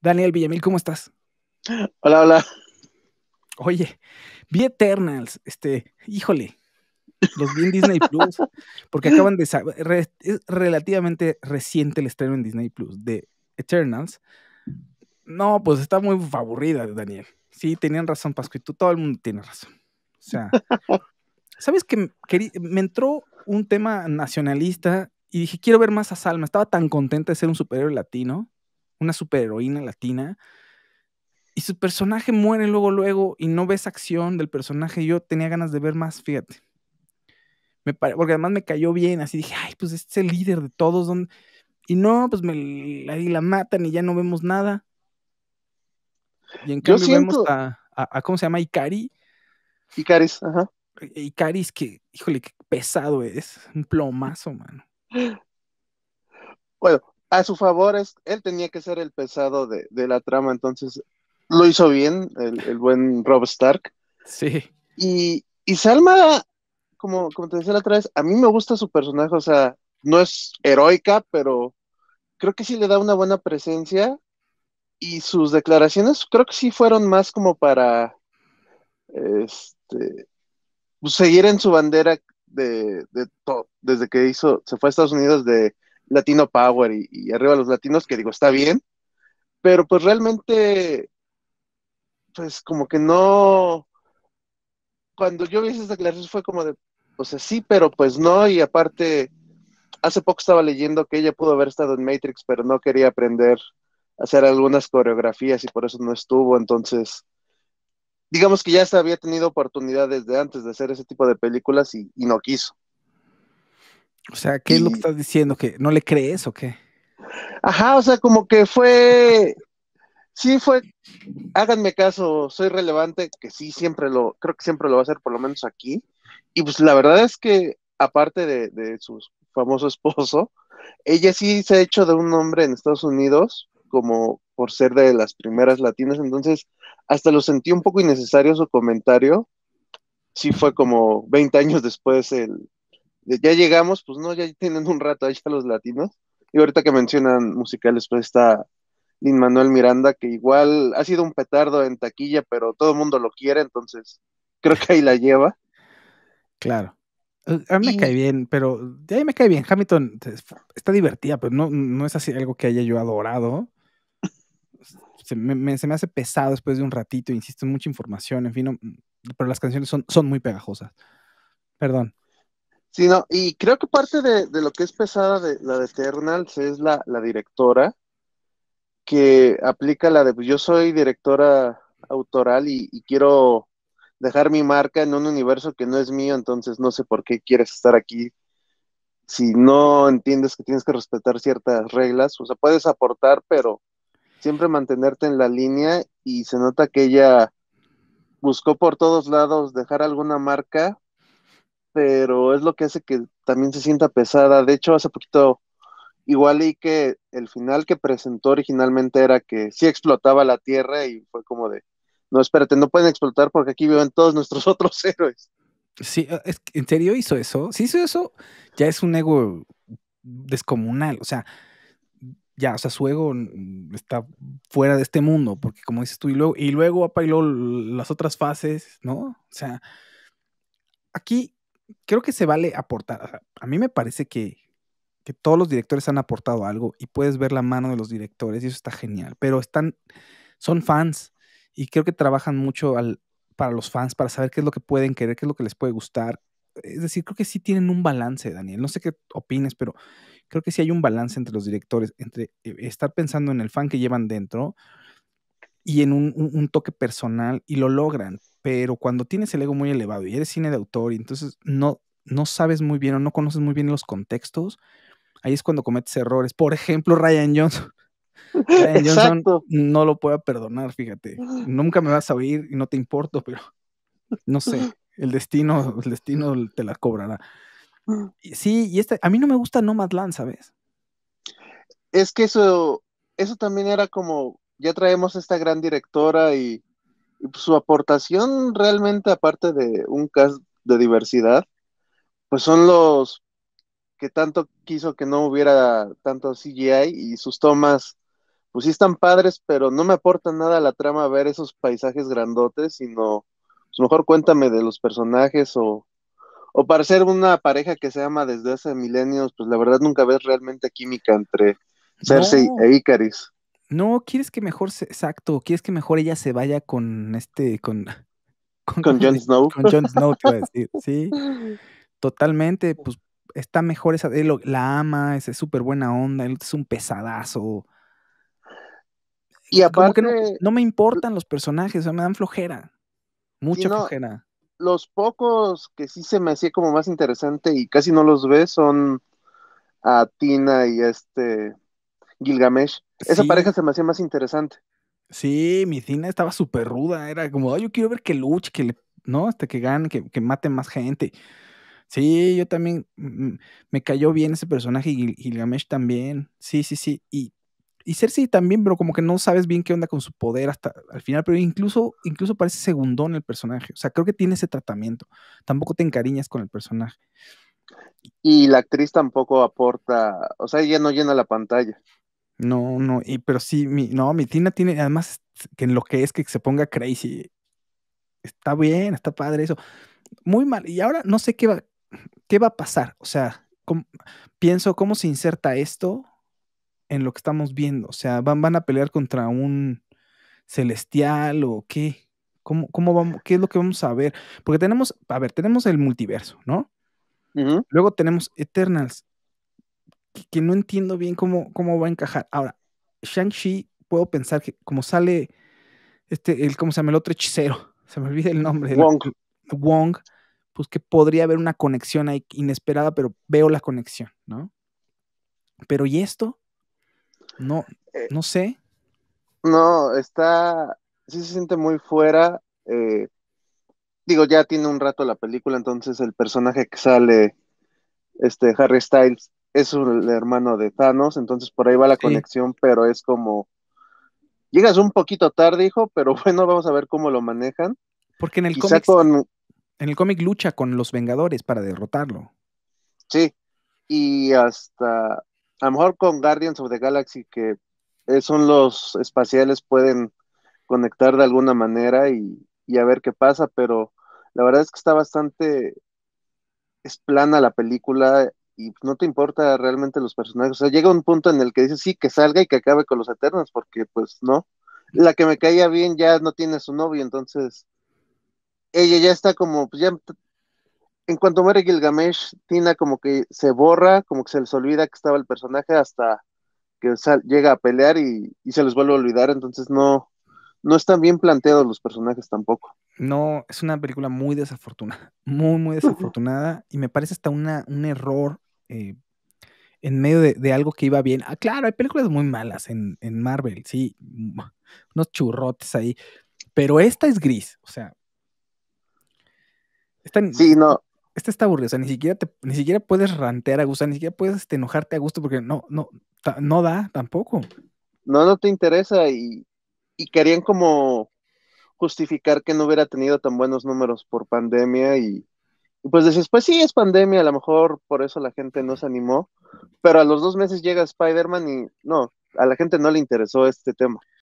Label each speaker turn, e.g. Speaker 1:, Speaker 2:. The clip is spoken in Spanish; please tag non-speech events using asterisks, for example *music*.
Speaker 1: Daniel Villamil, ¿cómo estás? Hola, hola. Oye, vi Eternals, este, híjole, los vi en Disney Plus, porque acaban de saber. es relativamente reciente el estreno en Disney Plus de Eternals. No, pues está muy aburrida, Daniel. Sí, tenían razón, Pascu, y tú, todo el mundo tiene razón. O sea, *laughs* ¿sabes que me entró un tema nacionalista y dije, quiero ver más a Salma. Estaba tan contenta de ser un superhéroe latino una superheroína latina, y su personaje muere luego, luego, y no ves acción del personaje. Yo tenía ganas de ver más, fíjate. Porque además me cayó bien, así dije, ay, pues este es el líder de todos. Y no, pues me la, matan y ya no vemos nada. Y en cambio vemos a, ¿cómo se llama? Ikari. Icaris, ajá. E, Icaris, que, híjole, qué pesado es. Un plomazo, mano.
Speaker 2: Bueno, a su favor, es, él tenía que ser el pesado de, la trama, entonces lo hizo bien el, buen Rob Stark. Sí. Y, Salma, como, como te decía la otra vez, a mí me gusta su personaje, o sea, no es heroica, pero creo que sí le da una buena presencia y sus declaraciones creo que sí fueron más como para este, seguir en su bandera de, de todo, desde que hizo, se fue a Estados Unidos de Latino Power y, arriba los latinos, que digo, está bien, pero pues realmente, pues como que no, cuando yo vi esas declaraciones fue como de, o sea, sí, pero pues no, y aparte, hace poco estaba leyendo que ella pudo haber estado en Matrix, pero no quería aprender a hacer algunas coreografías y por eso no estuvo, entonces, digamos que ya se había tenido oportunidades de antes de hacer ese tipo de películas y no quiso.
Speaker 1: O sea, ¿qué es lo que estás diciendo? ¿Que no le crees o qué? Ajá, o sea, como que fue,
Speaker 2: sí fue, háganme caso, soy relevante, que sí, siempre lo, creo que siempre lo va a hacer, por lo menos aquí. Y pues la verdad es que, aparte de, su famoso esposo, ella sí se ha hecho de un nombre en Estados Unidos, como por ser de las primeras latinas, entonces hasta lo sentí un poco innecesario su comentario. Sí fue como 20 años después el, ya llegamos, pues no, ya tienen un rato ahí está los latinos. Y ahorita que mencionan musicales, pues está Lin Manuel Miranda, que igual ha sido un petardo en taquilla, pero todo el mundo lo quiere, entonces creo que ahí la lleva.
Speaker 1: Claro. A mí me cae bien, pero de ahí me cae bien. Hamilton está divertida, pero no, no es así algo que haya yo adorado. Se me, hace pesado después de un ratito, insisto, mucha información, en fin, pero las canciones son, son muy pegajosas. Perdón y creo que parte
Speaker 2: de, lo que es pesada de la de Eternals es la, directora que aplica la de, pues yo soy directora autoral y, y, quiero dejar mi marca en un universo que no es mío, entonces no sé por qué quieres estar aquí. Si no entiendes que tienes que respetar ciertas reglas, o sea, puedes aportar, pero siempre mantenerte en la línea y se nota que ella buscó por todos lados dejar alguna marca, pero es lo que hace que también se sienta pesada. De hecho, hace poquito igual y que el final que presentó originalmente era que sí explotaba la Tierra y fue como de, no, espérate, no pueden explotar porque aquí viven
Speaker 1: todos nuestros *laughs* otros héroes. Sí, eh, es, ¿en serio hizo eso? Si hizo eso, ya es un ego descomunal, o sea, ya, o sea, su ego está fuera de este mundo, porque como dices tú, y luego, y luego, las otras fases, ¿no? O sea, aquí creo que se vale aportar. A mí me parece que, todos los directores han aportado algo y puedes ver la mano de los directores y eso está genial, pero están, son fans y creo que trabajan mucho al, para los fans, para saber qué es lo que pueden querer, qué es lo que les puede gustar. Es decir, creo que sí tienen un balance, Daniel. No sé qué opines, pero creo que sí hay un balance entre los directores, entre eh, estar pensando en el fan que llevan dentro y en un toque personal y lo logran pero cuando tienes el ego muy elevado y eres cine de autor y entonces no, no sabes muy bien o no conoces muy bien los contextos, ahí es cuando cometes errores. Por ejemplo, Ryan Johnson. *laughs* Ryan no lo puedo perdonar, fíjate. *gasps* Nunca me vas a oír y no te importo, pero *laughs* no sé, el destino, el destino te la cobrará. Mm. Sí, y este, a mí no me gusta Nomadland, ¿sabes?
Speaker 2: Es que eso, eso también era como, ya traemos esta gran directora y pues, su aportación realmente, aparte de un cast de diversidad, pues son los que tanto quiso que no hubiera tanto CGI y sus tomas, pues sí están padres, pero no me aportan nada a la trama ver esos paisajes grandotes, sino, pues, mejor cuéntame de los personajes o, para ser una pareja que se ama desde hace milenios, pues la verdad nunca ves realmente química entre Cersei e Icaris.
Speaker 1: No, quieres que mejor, exacto, quieres que mejor ella se vaya con este, con... *laughs* Con, Jon *laughs* Snow. Con Jon Snow, te voy a decir, *laughs* sí. Totalmente, pues está mejor esa, él la ama, es súper buena onda, él es un pesadazo. Y aparte... No, no, me importan los personajes, o sea, me dan flojera, mucha flojera.
Speaker 2: Los pocos que sí se me hacía como más interesante y casi no los ves son a Tina y este Gilgamesh. Esa pareja se me hacía más
Speaker 1: interesante. Sí, mi cine estaba súper ruda, era como, yo quiero ver que Luch, que le, no, hasta este, que gane, que, que mate más gente. Sí, yo también mm, mm, me cayó bien ese personaje y Gilgamesh también. Sí, sí, sí. Y, y Cersei también, pero como que no sabes bien qué onda con su poder hasta al final, pero incluso, incluso parece segundón el personaje. O sea, creo que tiene ese tratamiento. Tampoco te encariñas con el personaje. Y la actriz
Speaker 2: tampoco aporta, o sea, ella no llena la pantalla.
Speaker 1: No, no, y, pero sí, mi, no, mi Tina tiene, además, que en lo que es que se ponga crazy. Está bien, está padre eso. Muy mal. Y ahora no sé qué va, qué va a pasar. O sea, pienso cómo se inserta esto en lo que estamos viendo. O sea, van, van a pelear contra un celestial o qué. ¿Cómo, cómo vamos, ¿Qué es lo que vamos a ver? Porque tenemos, a ver, tenemos el multiverso, ¿no? Luego tenemos Eternals que, no entiendo bien cómo, cómo va a encajar. Ahora, Shang-Chi, puedo pensar que como sale este, el, ¿cómo se llama? El otro hechicero, *laughs* se me olvida el nombre. Wong. Wong, pues que podría haber una conexión ahí inesperada, pero veo la conexión, ¿no? Pero ¿y esto? No, eh, no sé.
Speaker 2: No, está, sí se siente muy fuera. Eh, digo, ya tiene un rato la película, entonces el personaje que sale, este, Harry Styles, es el hermano de Thanos, entonces por ahí va la conexión, pero es como, llegas un poquito tarde, hijo, *laughs* pero bueno, vamos a ver cómo lo manejan.
Speaker 1: Porque en el cómic, en el cómic lucha con los Vengadores para derrotarlo. Sí,
Speaker 2: y hasta, a lo mejor con Guardians of the Galaxy, que son los espaciales, pueden conectar de alguna manera y, y a ver qué pasa, pero la verdad es que está bastante, es plana la película, y pues, no te importa realmente los personajes. O sea, llega un punto en el que dices, sí, que salga y que acabe con los Eternos, porque pues no. La que me caía bien ya no tiene su novio, entonces ella ya está como, pues ya, en cuanto muere Gilgamesh, Tina como que se borra, como que se les olvida que estaba el personaje hasta que llega a pelear y, se les vuelve a olvidar, entonces no, no están bien planteados los personajes tampoco.
Speaker 1: No, es una película muy desafortunada, muy, muy *laughs* desafortunada, y me parece hasta una, un error eh, en medio de, algo que iba bien. Ah, claro, hay películas muy malas en, Marvel, sí, mm, *laughs* unos churrotes ahí, pero esta es gris, o sea. Esta, sí, no. Esta está aburrida, o sea, ni siquiera, ni siquiera puedes rantear a gusto, ni siquiera puedes este, enojarte a gusto porque no, no, no da tampoco.
Speaker 2: No, no te interesa y querían como justificar que no hubiera tenido tan buenos números por pandemia y y pues decís, pues sí, es pandemia, a lo mejor por eso la gente no se animó, pero a los dos meses llega Spider-Man y no, a la gente no le interesó este tema.